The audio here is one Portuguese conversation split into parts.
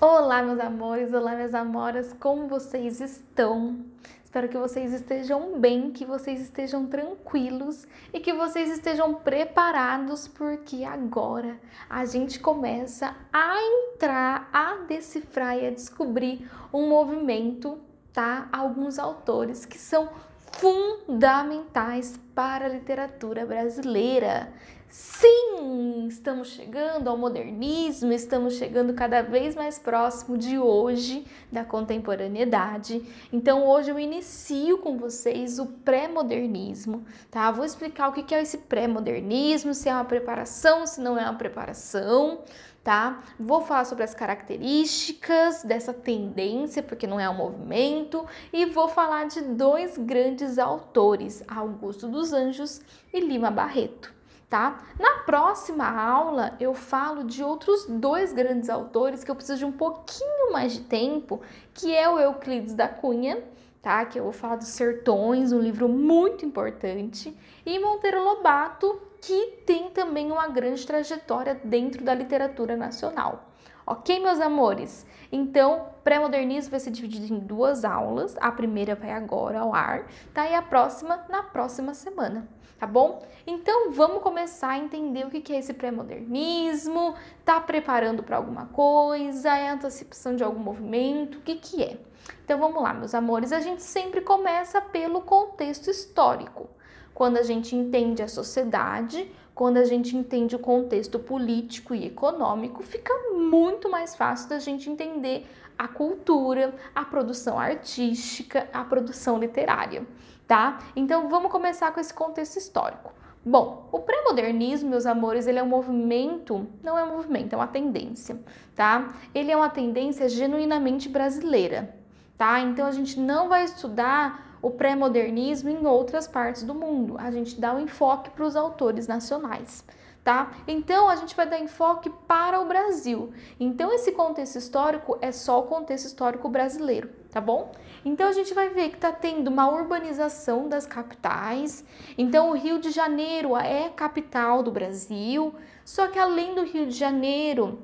Olá, meus amores, olá, minhas amoras, como vocês estão? Espero que vocês estejam bem, que vocês estejam tranquilos e que vocês estejam preparados, porque agora a gente começa a entrar, a decifrar e a descobrir um movimento, tá? Alguns autores que são fundamentais para a literatura brasileira. Sim, estamos chegando ao modernismo, estamos chegando cada vez mais próximo de hoje, da contemporaneidade. Então, hoje eu inicio com vocês o pré-modernismo, tá? Vou explicar o que é esse pré-modernismo, se é uma preparação, se não é uma preparação, tá? Vou falar sobre as características dessa tendência, porque não é um movimento, e vou falar de dois grandes autores, Augusto dos Anjos e Lima Barreto tá? Na próxima aula eu falo de outros dois grandes autores que eu preciso de um pouquinho mais de tempo, que é o Euclides da Cunha, tá? Que eu vou falar dos Sertões, um livro muito importante, e Monteiro Lobato, que tem também uma grande trajetória dentro da literatura nacional. Ok, meus amores? Então, pré-modernismo vai ser dividido em duas aulas. A primeira vai agora ao ar, tá? E a próxima na próxima semana tá bom? Então vamos começar a entender o que é esse pré-modernismo, tá preparando para alguma coisa, é antecipação de algum movimento, o que, que é? Então vamos lá, meus amores, a gente sempre começa pelo contexto histórico. Quando a gente entende a sociedade, quando a gente entende o contexto político e econômico, fica muito mais fácil da gente entender a cultura, a produção artística, a produção literária tá? Então vamos começar com esse contexto histórico. Bom, o pré-modernismo, meus amores, ele é um movimento, não é um movimento, é uma tendência, tá? Ele é uma tendência genuinamente brasileira, tá? Então a gente não vai estudar o pré-modernismo em outras partes do mundo. A gente dá o um enfoque para os autores nacionais. Tá? Então a gente vai dar enfoque para o Brasil. Então esse contexto histórico é só o contexto histórico brasileiro tá bom? Então a gente vai ver que está tendo uma urbanização das capitais. Então o Rio de Janeiro é capital do Brasil, só que além do Rio de Janeiro,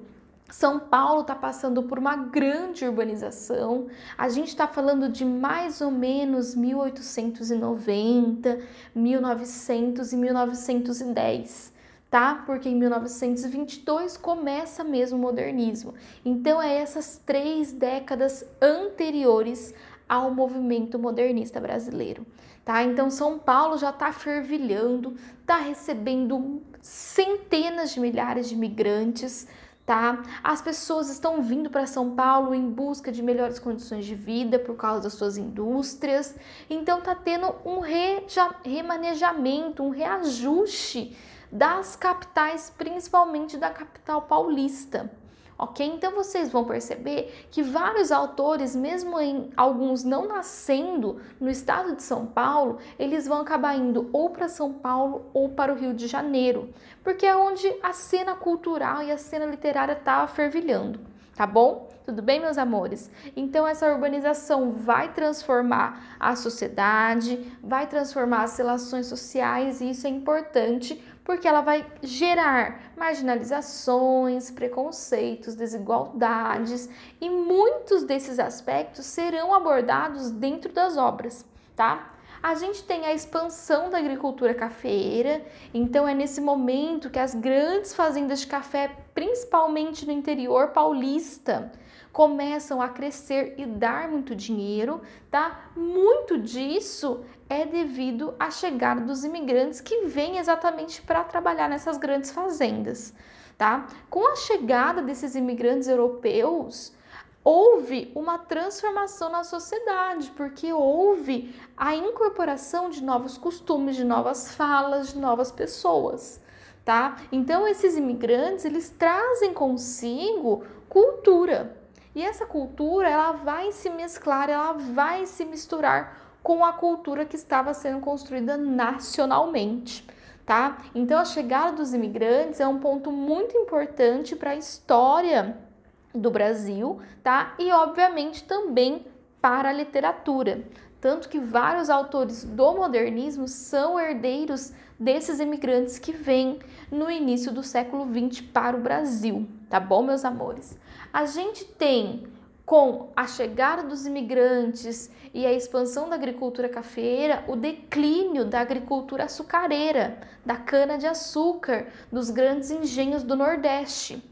são Paulo está passando por uma grande urbanização. A gente está falando de mais ou menos 1890, 1900 e 1910 tá? Porque em 1922 começa mesmo o modernismo. Então é essas três décadas anteriores ao movimento modernista brasileiro, tá? Então São Paulo já está fervilhando, está recebendo centenas de milhares de migrantes, tá? As pessoas estão vindo para São Paulo em busca de melhores condições de vida por causa das suas indústrias, então tá tendo um remanejamento, um reajuste das capitais, principalmente da capital paulista. Ok? Então vocês vão perceber que vários autores, mesmo em alguns não nascendo no estado de São Paulo, eles vão acabar indo ou para São Paulo ou para o Rio de Janeiro, porque é onde a cena cultural e a cena literária estava tá fervilhando, tá bom? Tudo bem, meus amores? Então essa urbanização vai transformar a sociedade, vai transformar as relações sociais e isso é importante porque ela vai gerar marginalizações, preconceitos, desigualdades e muitos desses aspectos serão abordados dentro das obras, tá? A gente tem a expansão da agricultura cafeeira, então é nesse momento que as grandes fazendas de café, principalmente no interior paulista, começam a crescer e dar muito dinheiro, tá? Muito disso é devido à chegada dos imigrantes que vêm exatamente para trabalhar nessas grandes fazendas, tá? Com a chegada desses imigrantes europeus, houve uma transformação na sociedade, porque houve a incorporação de novos costumes, de novas falas, de novas pessoas, tá? Então esses imigrantes, eles trazem consigo cultura, e essa cultura, ela vai se mesclar, ela vai se misturar com a cultura que estava sendo construída nacionalmente, tá? Então a chegada dos imigrantes é um ponto muito importante para a história do Brasil, tá? E obviamente também para a literatura. Tanto que vários autores do modernismo são herdeiros desses imigrantes que vêm no início do século XX para o Brasil, tá bom, meus amores? A gente tem com a chegada dos imigrantes e a expansão da agricultura cafeeira, o declínio da agricultura açucareira, da cana-de-açúcar, dos grandes engenhos do Nordeste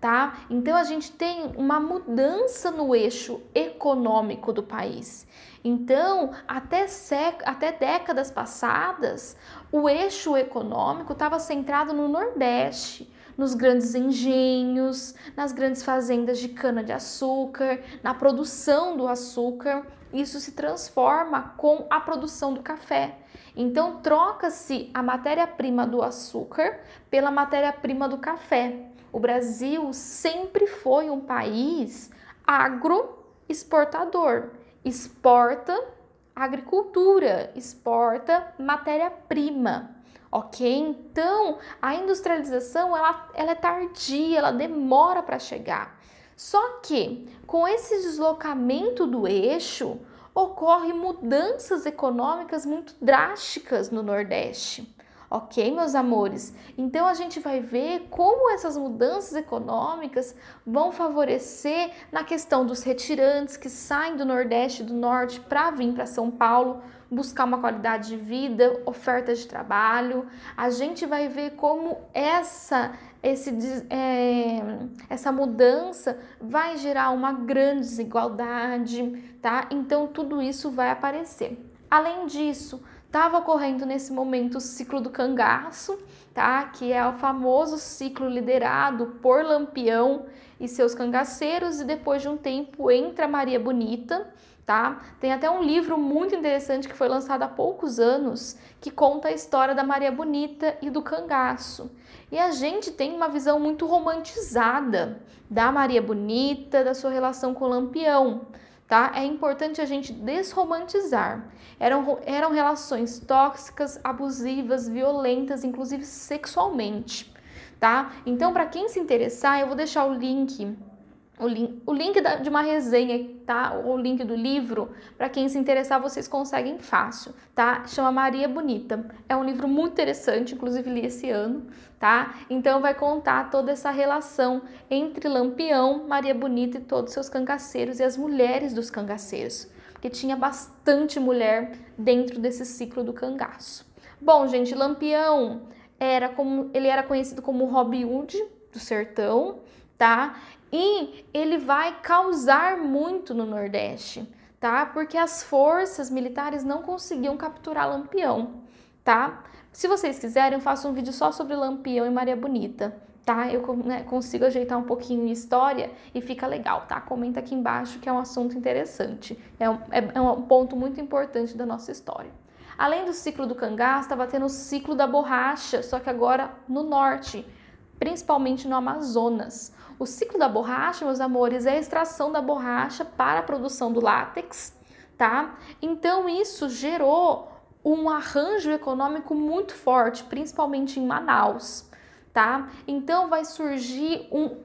tá? Então a gente tem uma mudança no eixo econômico do país. Então, até, sec... até décadas passadas, o eixo econômico estava centrado no Nordeste, nos grandes engenhos, nas grandes fazendas de cana-de-açúcar, na produção do açúcar. Isso se transforma com a produção do café. Então, troca-se a matéria-prima do açúcar pela matéria-prima do café. O Brasil sempre foi um país agroexportador, exporta agricultura, exporta matéria-prima. Ok? Então, a industrialização ela, ela é tardia, ela demora para chegar. Só que, com esse deslocamento do eixo, ocorrem mudanças econômicas muito drásticas no Nordeste. Ok, meus amores? Então a gente vai ver como essas mudanças econômicas vão favorecer na questão dos retirantes que saem do Nordeste e do Norte para vir para São Paulo buscar uma qualidade de vida, oferta de trabalho. A gente vai ver como essa esse, é, essa mudança vai gerar uma grande desigualdade, tá? Então tudo isso vai aparecer. Além disso, estava ocorrendo nesse momento o ciclo do cangaço, tá? Que é o famoso ciclo liderado por Lampião e seus cangaceiros e depois de um tempo entra Maria Bonita, tá? Tem até um livro muito interessante que foi lançado há poucos anos que conta a história da Maria Bonita e do cangaço. E a gente tem uma visão muito romantizada da Maria Bonita, da sua relação com Lampião tá? É importante a gente desromantizar. Eram, eram relações tóxicas, abusivas, violentas, inclusive sexualmente, tá? Então, para quem se interessar, eu vou deixar o link o, link, o link da, de uma resenha, tá? O link do livro, para quem se interessar, vocês conseguem fácil, tá? Chama Maria Bonita. É um livro muito interessante, inclusive li esse ano, tá? Então vai contar toda essa relação entre Lampião, Maria Bonita e todos seus cangaceiros e as mulheres dos cangaceiros, porque tinha bastante mulher dentro desse ciclo do cangaço. Bom, gente, Lampião era como ele era conhecido como Robin Hood do sertão, tá? e ele vai causar muito no Nordeste, tá? Porque as forças militares não conseguiam capturar Lampião, tá? Se vocês quiserem, eu faço um vídeo só sobre Lampião e Maria Bonita, tá? Eu né, consigo ajeitar um pouquinho a história e fica legal, tá? Comenta aqui embaixo que é um assunto interessante, é um, é, é um ponto muito importante da nossa história. Além do ciclo do cangaço, estava tendo o ciclo da borracha, só que agora no norte, principalmente no Amazonas. O ciclo da borracha, meus amores, é a extração da borracha para a produção do látex, tá? Então isso gerou um arranjo econômico muito forte, principalmente em Manaus, tá? Então vai surgir um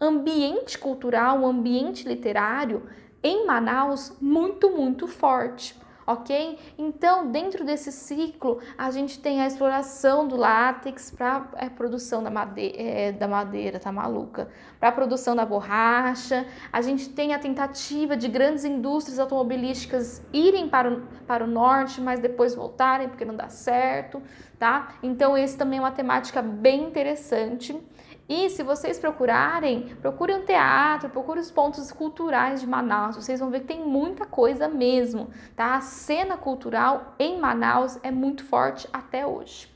ambiente cultural, um ambiente literário em Manaus muito, muito forte ok? Então, dentro desse ciclo, a gente tem a exploração do látex para a é, produção da madeira, é, da madeira tá maluca? Para a produção da borracha, a gente tem a tentativa de grandes indústrias automobilísticas irem para o, para o norte, mas depois voltarem porque não dá certo, tá? Então, esse também é uma temática bem interessante. E se vocês procurarem, procurem o um teatro, procurem os pontos culturais de Manaus, vocês vão ver que tem muita coisa mesmo, tá? A cena cultural em Manaus é muito forte até hoje.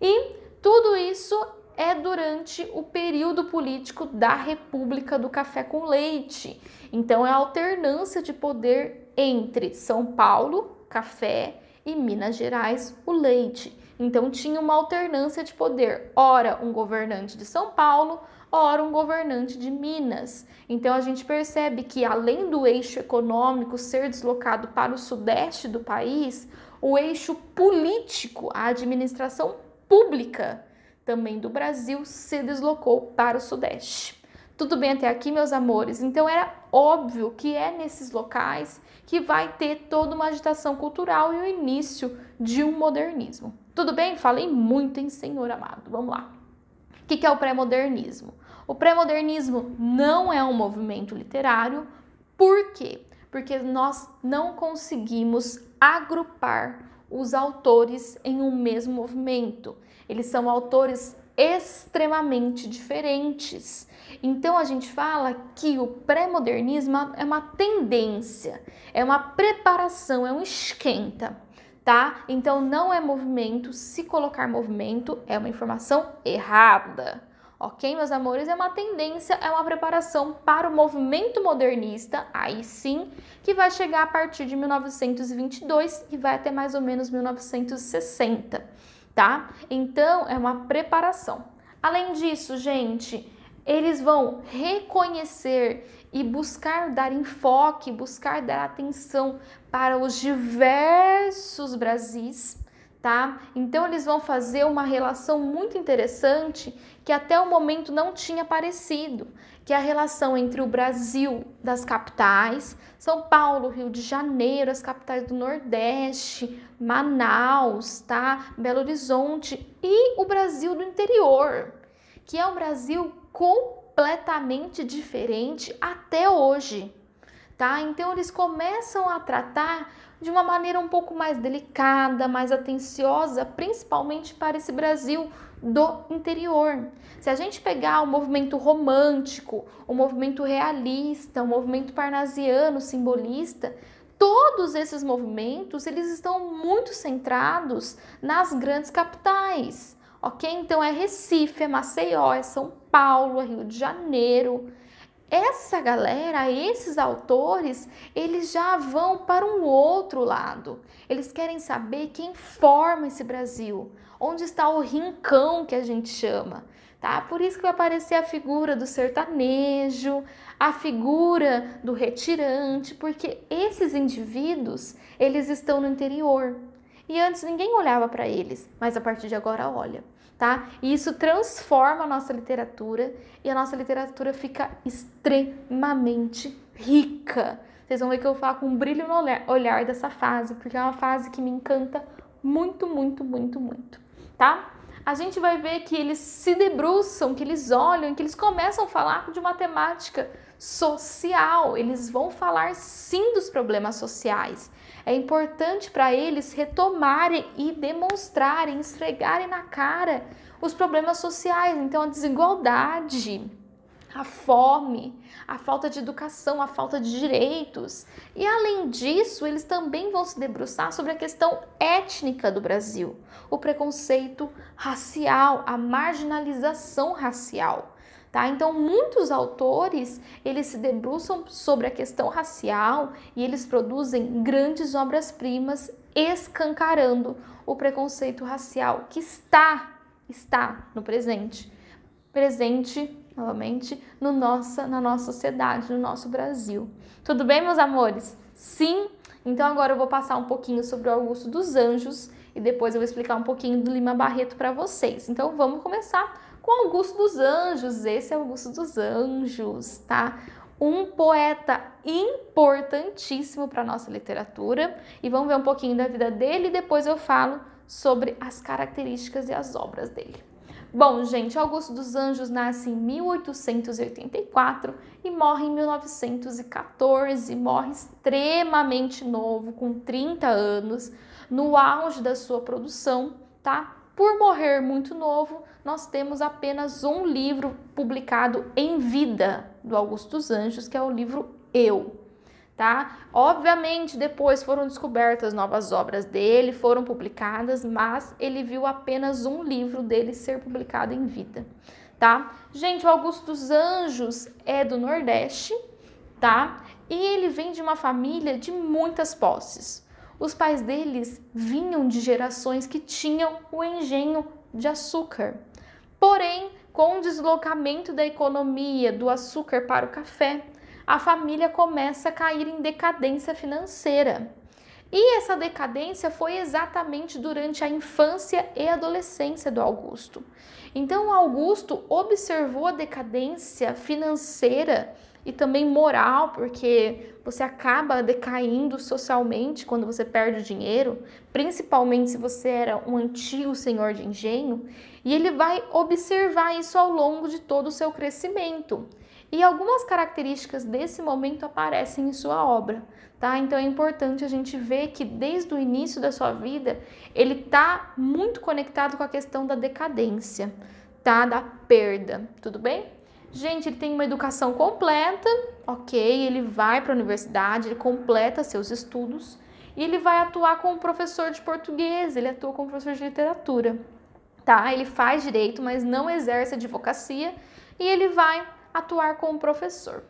E tudo isso é durante o período político da República do Café com Leite. Então é a alternância de poder entre São Paulo, café, e Minas Gerais, o leite. Então tinha uma alternância de poder, ora um governante de São Paulo, ora um governante de Minas. Então a gente percebe que além do eixo econômico ser deslocado para o sudeste do país, o eixo político, a administração pública também do Brasil se deslocou para o sudeste. Tudo bem até aqui, meus amores? Então era óbvio que é nesses locais que vai ter toda uma agitação cultural e o início de um modernismo. Tudo bem? Falei muito, em senhor amado? Vamos lá. O que, que é o pré-modernismo? O pré-modernismo não é um movimento literário, por quê? Porque nós não conseguimos agrupar os autores em um mesmo movimento. Eles são autores extremamente diferentes. Então a gente fala que o pré-modernismo é uma tendência, é uma preparação, é um esquenta tá? Então não é movimento, se colocar movimento é uma informação errada. Ok, meus amores, é uma tendência, é uma preparação para o movimento modernista, aí sim, que vai chegar a partir de 1922 e vai até mais ou menos 1960, tá? Então, é uma preparação. Além disso, gente, eles vão reconhecer e buscar dar enfoque, buscar dar atenção para os diversos Brasis, tá? Então eles vão fazer uma relação muito interessante que até o momento não tinha aparecido, que é a relação entre o Brasil das capitais, São Paulo, Rio de Janeiro, as capitais do Nordeste, Manaus, tá? Belo Horizonte e o Brasil do interior, que é o Brasil completamente diferente até hoje, tá? Então eles começam a tratar de uma maneira um pouco mais delicada, mais atenciosa, principalmente para esse Brasil do interior. Se a gente pegar o movimento romântico, o movimento realista, o movimento parnasiano, simbolista, todos esses movimentos, eles estão muito centrados nas grandes capitais. OK? Então é Recife, é Maceió, é São Paulo, a Rio de Janeiro. Essa galera, esses autores, eles já vão para um outro lado. Eles querem saber quem forma esse Brasil, onde está o rincão que a gente chama, tá? Por isso que vai aparecer a figura do sertanejo, a figura do retirante, porque esses indivíduos, eles estão no interior. E antes ninguém olhava para eles, mas a partir de agora olha, tá? E isso transforma a nossa literatura e a nossa literatura fica extremamente rica. Vocês vão ver que eu falo com um brilho no olhar dessa fase, porque é uma fase que me encanta muito, muito, muito, muito, tá? a gente vai ver que eles se debruçam, que eles olham, que eles começam a falar de uma temática social. Eles vão falar sim dos problemas sociais. É importante para eles retomarem e demonstrarem, esfregarem na cara os problemas sociais, então a desigualdade a fome, a falta de educação, a falta de direitos. E além disso, eles também vão se debruçar sobre a questão étnica do Brasil, o preconceito racial, a marginalização racial. Tá? Então, muitos autores, eles se debruçam sobre a questão racial e eles produzem grandes obras-primas escancarando o preconceito racial que está está no presente, presente novamente, no nossa, na nossa sociedade, no nosso Brasil. Tudo bem, meus amores? Sim? Então agora eu vou passar um pouquinho sobre o Augusto dos Anjos e depois eu vou explicar um pouquinho do Lima Barreto para vocês. Então vamos começar com Augusto dos Anjos. Esse é Augusto dos Anjos, tá? Um poeta importantíssimo para nossa literatura e vamos ver um pouquinho da vida dele e depois eu falo sobre as características e as obras dele. Bom, gente, Augusto dos Anjos nasce em 1884 e morre em 1914. Morre extremamente novo, com 30 anos, no auge da sua produção, tá? Por morrer muito novo, nós temos apenas um livro publicado em vida do Augusto dos Anjos, que é o livro Eu tá? Obviamente, depois foram descobertas novas obras dele, foram publicadas, mas ele viu apenas um livro dele ser publicado em vida, tá? Gente, o Augusto dos Anjos é do Nordeste, tá? E ele vem de uma família de muitas posses. Os pais deles vinham de gerações que tinham o engenho de açúcar. Porém, com o deslocamento da economia do açúcar para o café, a família começa a cair em decadência financeira. E essa decadência foi exatamente durante a infância e adolescência do Augusto. Então, Augusto observou a decadência financeira e também moral, porque você acaba decaindo socialmente quando você perde o dinheiro, principalmente se você era um antigo senhor de engenho, e ele vai observar isso ao longo de todo o seu crescimento. E algumas características desse momento aparecem em sua obra, tá? Então é importante a gente ver que desde o início da sua vida ele está muito conectado com a questão da decadência, tá? Da perda, tudo bem? Gente, ele tem uma educação completa, ok? Ele vai para a universidade, ele completa seus estudos e ele vai atuar como professor de português, ele atua como professor de literatura, tá? Ele faz direito, mas não exerce advocacia e ele vai atuar como professor.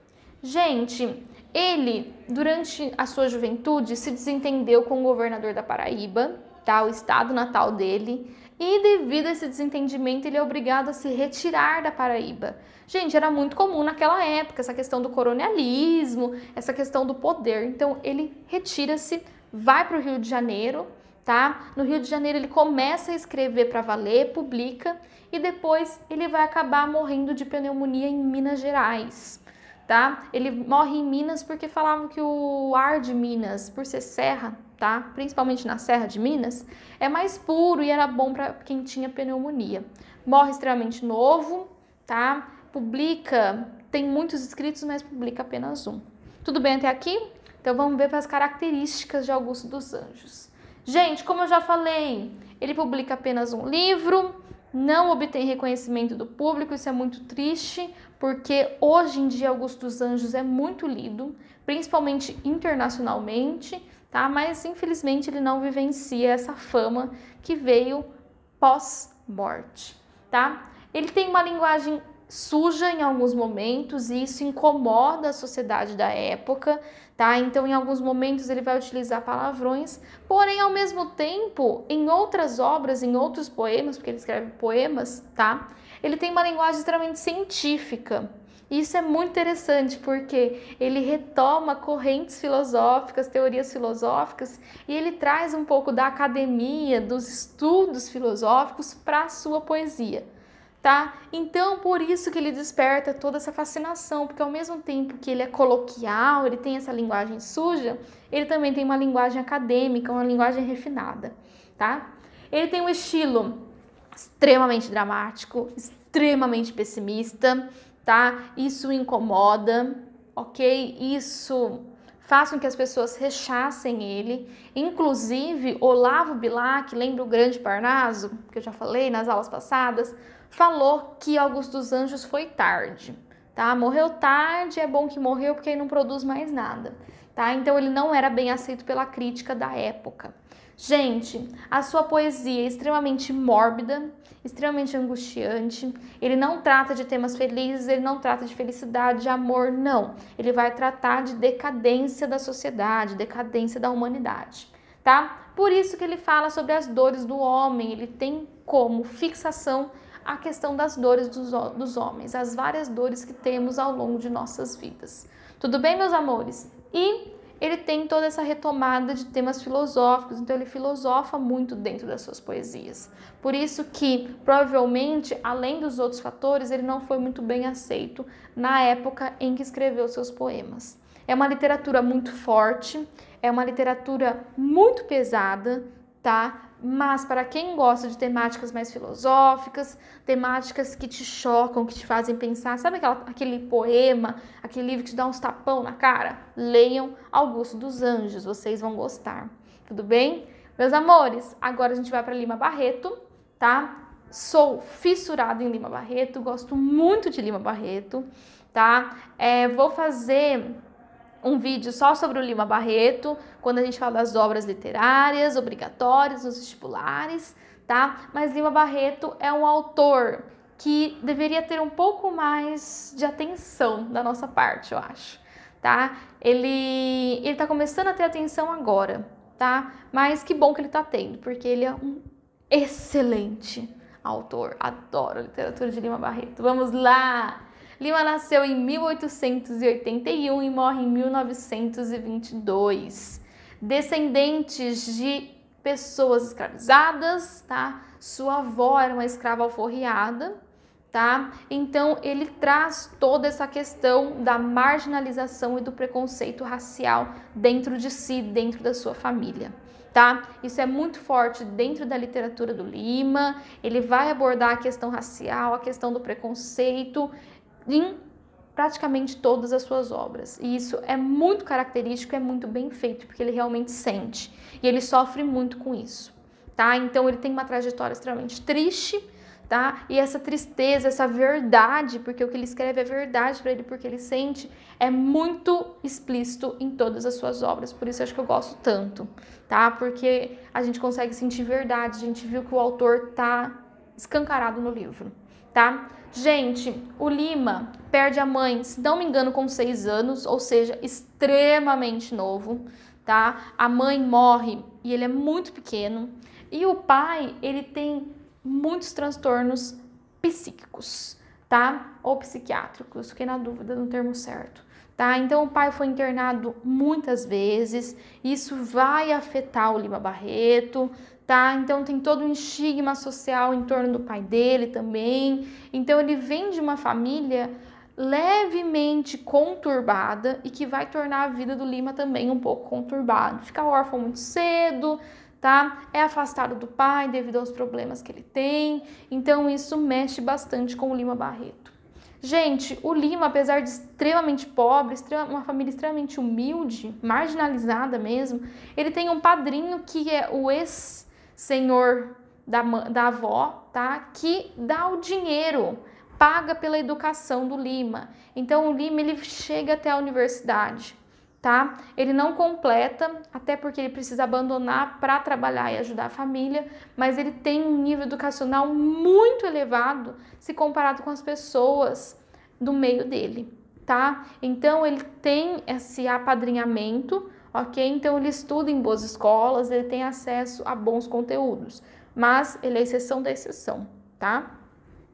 Gente, ele, durante a sua juventude, se desentendeu com o governador da Paraíba, tá? o estado natal dele, e devido a esse desentendimento, ele é obrigado a se retirar da Paraíba. Gente, era muito comum naquela época essa questão do colonialismo, essa questão do poder. Então, ele retira-se, vai para o Rio de Janeiro tá? No Rio de Janeiro ele começa a escrever para valer, publica e depois ele vai acabar morrendo de pneumonia em Minas Gerais. Tá? Ele morre em Minas porque falavam que o ar de Minas, por ser serra, tá? Principalmente na Serra de Minas, é mais puro e era bom para quem tinha pneumonia. Morre extremamente novo, tá? Publica, tem muitos escritos, mas publica apenas um. Tudo bem até aqui? Então vamos ver para as características de Augusto dos Anjos. Gente, como eu já falei, ele publica apenas um livro, não obtém reconhecimento do público, isso é muito triste, porque hoje em dia Augusto dos Anjos é muito lido, principalmente internacionalmente, tá? Mas infelizmente ele não vivencia essa fama que veio pós-morte, tá? Ele tem uma linguagem suja em alguns momentos e isso incomoda a sociedade da época, tá? Então, em alguns momentos ele vai utilizar palavrões, porém, ao mesmo tempo, em outras obras, em outros poemas, porque ele escreve poemas, tá? Ele tem uma linguagem extremamente científica. Isso é muito interessante porque ele retoma correntes filosóficas, teorias filosóficas e ele traz um pouco da academia, dos estudos filosóficos para a sua poesia tá? Então, por isso que ele desperta toda essa fascinação, porque ao mesmo tempo que ele é coloquial, ele tem essa linguagem suja, ele também tem uma linguagem acadêmica, uma linguagem refinada, tá? Ele tem um estilo extremamente dramático, extremamente pessimista, tá? Isso incomoda, ok? Isso faz com que as pessoas rechassem ele. Inclusive, Olavo Bilac, lembra o Grande Parnaso, que eu já falei nas aulas passadas, falou que Augusto dos Anjos foi tarde, tá? Morreu tarde, é bom que morreu porque aí não produz mais nada, tá? Então ele não era bem aceito pela crítica da época. Gente, a sua poesia é extremamente mórbida, extremamente angustiante. Ele não trata de temas felizes, ele não trata de felicidade, de amor, não. Ele vai tratar de decadência da sociedade, decadência da humanidade, tá? Por isso que ele fala sobre as dores do homem, ele tem como fixação a questão das dores dos, dos homens, as várias dores que temos ao longo de nossas vidas. Tudo bem, meus amores? E ele tem toda essa retomada de temas filosóficos, então ele filosofa muito dentro das suas poesias. Por isso que, provavelmente, além dos outros fatores, ele não foi muito bem aceito na época em que escreveu seus poemas. É uma literatura muito forte, é uma literatura muito pesada, tá? Mas para quem gosta de temáticas mais filosóficas, temáticas que te chocam, que te fazem pensar, sabe aquela, aquele poema, aquele livro que te dá uns tapão na cara? Leiam Augusto dos Anjos, vocês vão gostar. Tudo bem? Meus amores, agora a gente vai para Lima Barreto, tá? Sou fissurado em Lima Barreto, gosto muito de Lima Barreto, tá? É, vou fazer um vídeo só sobre o Lima Barreto, quando a gente fala das obras literárias, obrigatórias, nos estipulares, tá? Mas Lima Barreto é um autor que deveria ter um pouco mais de atenção da nossa parte, eu acho, tá? Ele ele tá começando a ter atenção agora, tá? Mas que bom que ele tá tendo, porque ele é um excelente autor. Adoro literatura de Lima Barreto. Vamos lá! Lima nasceu em 1881 e morre em 1922. Descendentes de pessoas escravizadas, tá? Sua avó era uma escrava alforriada, tá? Então ele traz toda essa questão da marginalização e do preconceito racial dentro de si, dentro da sua família. Tá? Isso é muito forte dentro da literatura do Lima. Ele vai abordar a questão racial, a questão do preconceito em praticamente todas as suas obras. E isso é muito característico, é muito bem feito, porque ele realmente sente. E ele sofre muito com isso, tá? Então ele tem uma trajetória extremamente triste, tá? E essa tristeza, essa verdade, porque o que ele escreve é verdade para ele, porque ele sente, é muito explícito em todas as suas obras. Por isso acho que eu gosto tanto, tá? Porque a gente consegue sentir verdade, a gente viu que o autor tá escancarado no livro tá? Gente, o Lima perde a mãe, se não me engano, com seis anos, ou seja, extremamente novo, tá? A mãe morre e ele é muito pequeno. E o pai, ele tem muitos transtornos psíquicos, tá? Ou psiquiátricos, fiquei na dúvida no termo certo. Tá? Então o pai foi internado muitas vezes, isso vai afetar o Lima Barreto, tá? Então tem todo um estigma social em torno do pai dele também. Então ele vem de uma família levemente conturbada e que vai tornar a vida do Lima também um pouco conturbada. Fica órfão muito cedo, tá? É afastado do pai devido aos problemas que ele tem. Então isso mexe bastante com o Lima Barreto. Gente, o Lima, apesar de extremamente pobre, uma família extremamente humilde, marginalizada mesmo, ele tem um padrinho que é o ex senhor da, da avó, tá? Que dá o dinheiro, paga pela educação do Lima. Então o Lima ele chega até a universidade, tá? Ele não completa, até porque ele precisa abandonar para trabalhar e ajudar a família, mas ele tem um nível educacional muito elevado se comparado com as pessoas do meio dele, tá? Então ele tem esse apadrinhamento ok? Então ele estuda em boas escolas, ele tem acesso a bons conteúdos, mas ele é exceção da exceção, tá?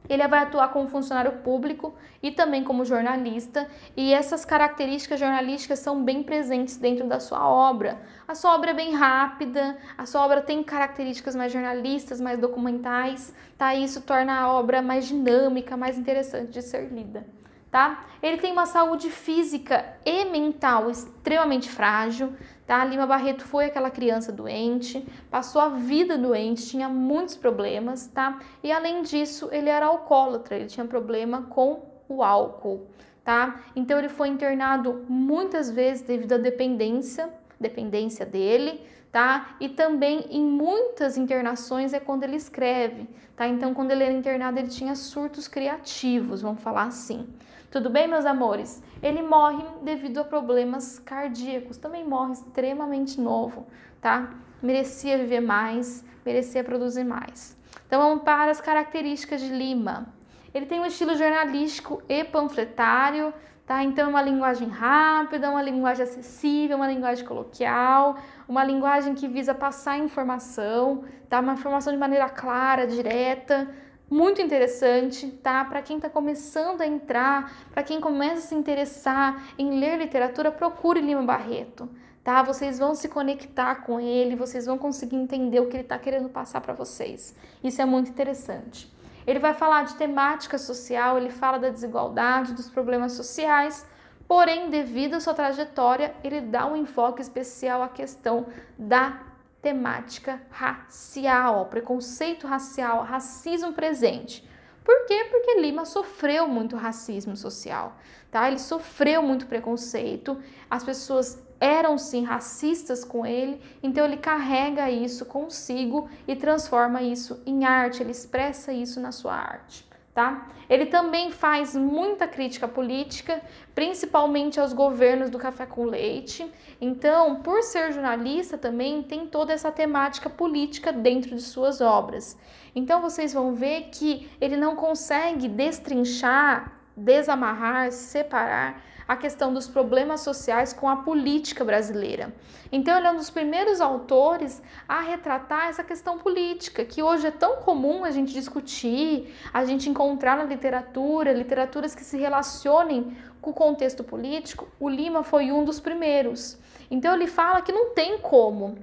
Ele vai atuar como funcionário público e também como jornalista, e essas características jornalísticas são bem presentes dentro da sua obra. A sua obra é bem rápida, a sua obra tem características mais jornalistas, mais documentais, tá? E isso torna a obra mais dinâmica, mais interessante de ser lida tá? Ele tem uma saúde física e mental extremamente frágil, tá? Lima Barreto foi aquela criança doente, passou a vida doente, tinha muitos problemas, tá? E além disso, ele era alcoólatra, ele tinha problema com o álcool, tá? Então ele foi internado muitas vezes devido à dependência, dependência dele, tá? E também em muitas internações é quando ele escreve, tá? Então, quando ele era internado, ele tinha surtos criativos, vamos falar assim. Tudo bem, meus amores? Ele morre devido a problemas cardíacos, também morre extremamente novo, tá? Merecia viver mais, merecia produzir mais. Então, vamos para as características de Lima. Ele tem um estilo jornalístico e panfletário, Tá? Então, é uma linguagem rápida, uma linguagem acessível, uma linguagem coloquial, uma linguagem que visa passar informação, tá? uma informação de maneira clara, direta, muito interessante, tá? Para quem está começando a entrar, para quem começa a se interessar em ler literatura, procure Lima Barreto, tá? Vocês vão se conectar com ele, vocês vão conseguir entender o que ele está querendo passar para vocês. Isso é muito interessante. Ele vai falar de temática social, ele fala da desigualdade, dos problemas sociais, porém, devido à sua trajetória, ele dá um enfoque especial à questão da temática racial, preconceito racial, racismo presente. Por quê? Porque Lima sofreu muito racismo social, tá? Ele sofreu muito preconceito, as pessoas eram sim racistas com ele, então ele carrega isso consigo e transforma isso em arte, ele expressa isso na sua arte. Tá? Ele também faz muita crítica política, principalmente aos governos do café com leite. Então, por ser jornalista também tem toda essa temática política dentro de suas obras. Então vocês vão ver que ele não consegue destrinchar, desamarrar, separar a questão dos problemas sociais com a política brasileira. Então, ele é um dos primeiros autores a retratar essa questão política, que hoje é tão comum a gente discutir, a gente encontrar na literatura, literaturas que se relacionem com o contexto político. O Lima foi um dos primeiros. Então, ele fala que não tem como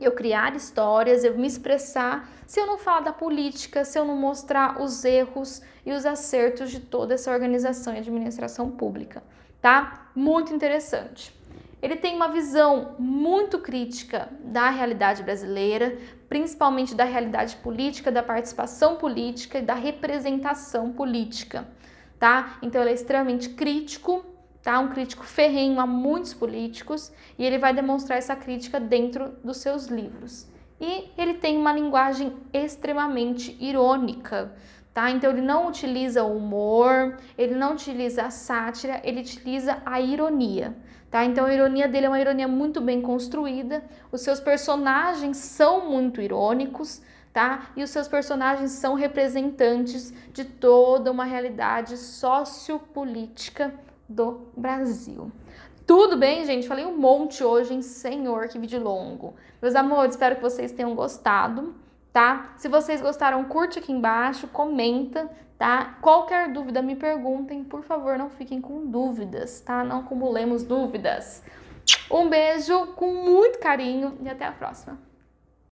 eu criar histórias, eu me expressar, se eu não falar da política, se eu não mostrar os erros e os acertos de toda essa organização e administração pública tá? Muito interessante. Ele tem uma visão muito crítica da realidade brasileira, principalmente da realidade política, da participação política e da representação política, tá? Então ele é extremamente crítico, tá? Um crítico ferrenho a muitos políticos e ele vai demonstrar essa crítica dentro dos seus livros. E ele tem uma linguagem extremamente irônica, tá? Então ele não utiliza o humor, ele não utiliza a sátira, ele utiliza a ironia, tá? Então a ironia dele é uma ironia muito bem construída, os seus personagens são muito irônicos, tá? E os seus personagens são representantes de toda uma realidade sociopolítica do Brasil. Tudo bem, gente? Falei um monte hoje, hein? Senhor, que vídeo longo. Meus amores, espero que vocês tenham gostado tá? Se vocês gostaram, curte aqui embaixo, comenta, tá? Qualquer dúvida me perguntem, por favor, não fiquem com dúvidas, tá? Não acumulemos dúvidas. Um beijo com muito carinho e até a próxima.